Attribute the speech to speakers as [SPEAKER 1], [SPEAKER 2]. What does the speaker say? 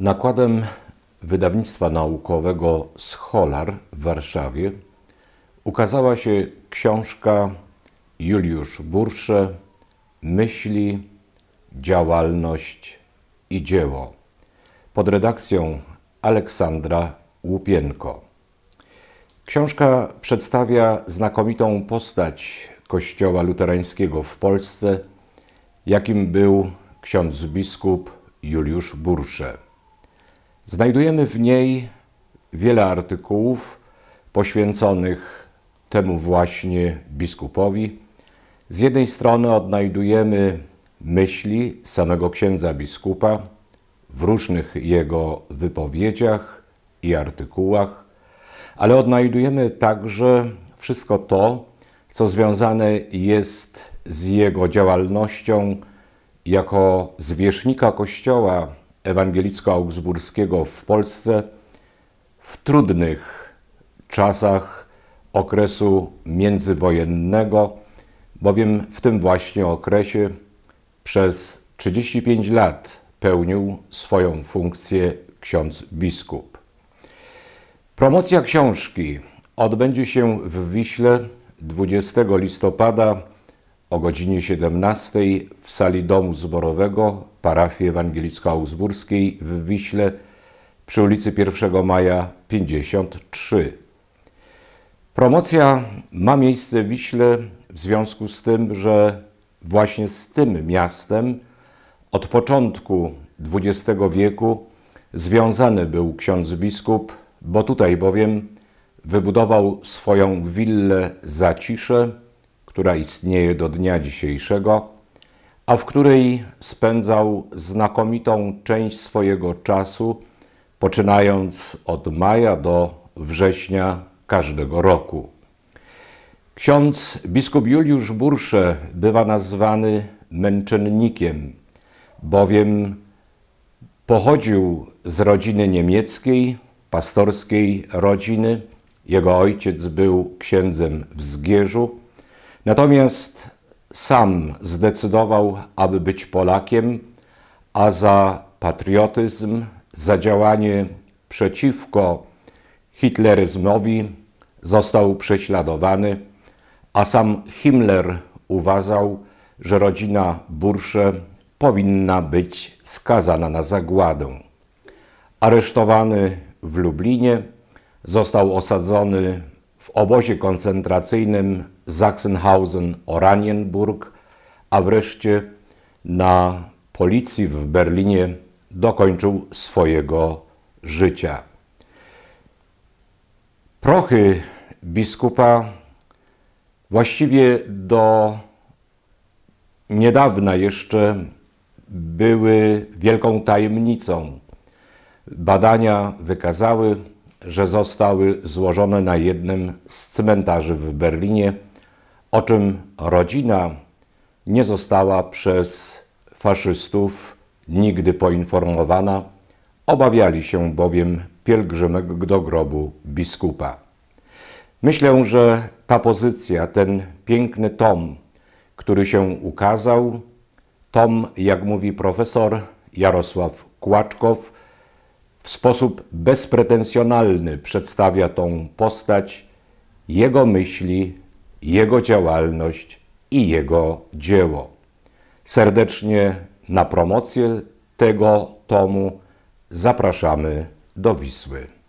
[SPEAKER 1] Nakładem wydawnictwa naukowego Scholar w Warszawie ukazała się książka Juliusz Bursze Myśli, działalność i dzieło pod redakcją Aleksandra Łupienko. Książka przedstawia znakomitą postać Kościoła luterańskiego w Polsce, jakim był ksiądz biskup Juliusz Bursze. Znajdujemy w niej wiele artykułów poświęconych temu właśnie biskupowi. Z jednej strony odnajdujemy myśli samego księdza biskupa w różnych jego wypowiedziach i artykułach, ale odnajdujemy także wszystko to, co związane jest z jego działalnością jako zwierzchnika Kościoła ewangelicko-augsburskiego w Polsce w trudnych czasach okresu międzywojennego, bowiem w tym właśnie okresie przez 35 lat pełnił swoją funkcję ksiądz biskup. Promocja książki odbędzie się w Wiśle 20 listopada o godzinie 17 w sali Domu Zborowego parafii ewangelicko-augsburskiej w Wiśle przy ulicy 1 Maja 53. Promocja ma miejsce w Wiśle w związku z tym, że właśnie z tym miastem od początku XX wieku związany był ksiądz biskup, bo tutaj bowiem wybudował swoją willę Zacisze, która istnieje do dnia dzisiejszego, a w której spędzał znakomitą część swojego czasu, poczynając od maja do września każdego roku. Ksiądz biskup Juliusz Bursze bywa nazwany męczennikiem, bowiem pochodził z rodziny niemieckiej, pastorskiej rodziny. Jego ojciec był księdzem w Zgierzu, natomiast sam zdecydował, aby być Polakiem, a za patriotyzm, za działanie przeciwko hitleryzmowi został prześladowany, a sam Himmler uważał, że rodzina Bursze powinna być skazana na zagładę. Aresztowany w Lublinie, został osadzony w obozie koncentracyjnym Sachsenhausen-Oranienburg, a wreszcie na policji w Berlinie dokończył swojego życia. Prochy biskupa właściwie do niedawna jeszcze były wielką tajemnicą. Badania wykazały, że zostały złożone na jednym z cmentarzy w Berlinie, o czym rodzina nie została przez faszystów nigdy poinformowana, obawiali się bowiem pielgrzymek do grobu biskupa. Myślę, że ta pozycja, ten piękny tom, który się ukazał, tom, jak mówi profesor Jarosław Kłaczkow, w sposób bezpretensjonalny przedstawia tą postać, jego myśli, jego działalność i jego dzieło. Serdecznie na promocję tego tomu zapraszamy do Wisły.